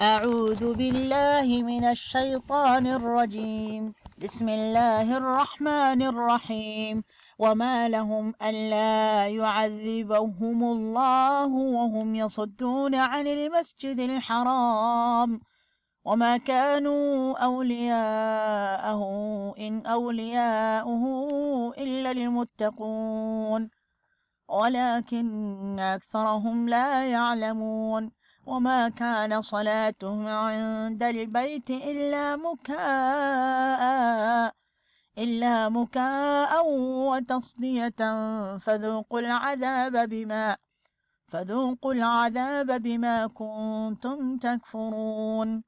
أعوذ بالله من الشيطان الرجيم بسم الله الرحمن الرحيم وما لهم ألا يعذبهم الله وهم يصدون عن المسجد الحرام وما كانوا أولياءه إن أولياءه إلا المتقون ولكن أكثرهم لا يعلمون وما كان صلاتهم عند البيت إلا مكاء إلا مكاء وتصدية فذوقوا العذاب بما فذوقوا العذاب بما كنتم تكفرون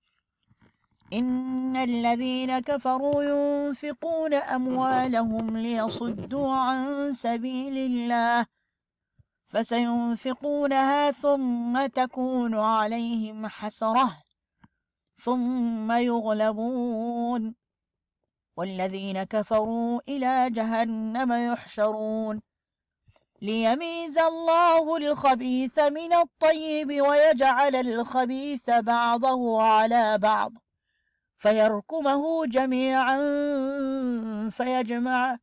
إن الذين كفروا ينفقون أموالهم ليصدوا عن سبيل الله فسينفقونها ثم تكون عليهم حسرة ثم يغلبون والذين كفروا إلى جهنم يحشرون ليميز الله الخبيث من الطيب ويجعل الخبيث بعضه على بعض فيركمه جميعا فيجمع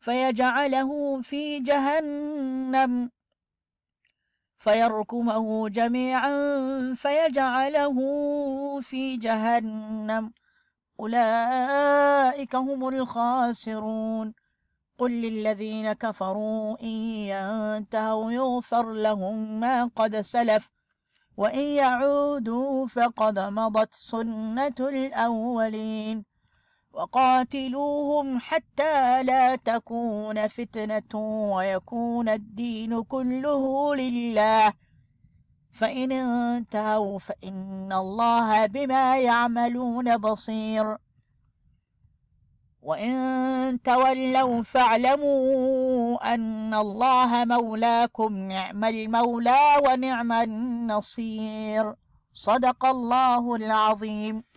فيجعله في جهنم فيركمه جميعا فيجعله في جهنم أولئك هم الخاسرون قل للذين كفروا إن ينتهوا يغفر لهم ما قد سلف وإن يعودوا فقد مضت سنة الأولين وقاتلوهم حتى لا تكون فتنة ويكون الدين كله لله فإن انتهوا فإن الله بما يعملون بصير وإن تولوا فاعلموا أن الله مولاكم نعم المولى ونعم النصير صدق الله العظيم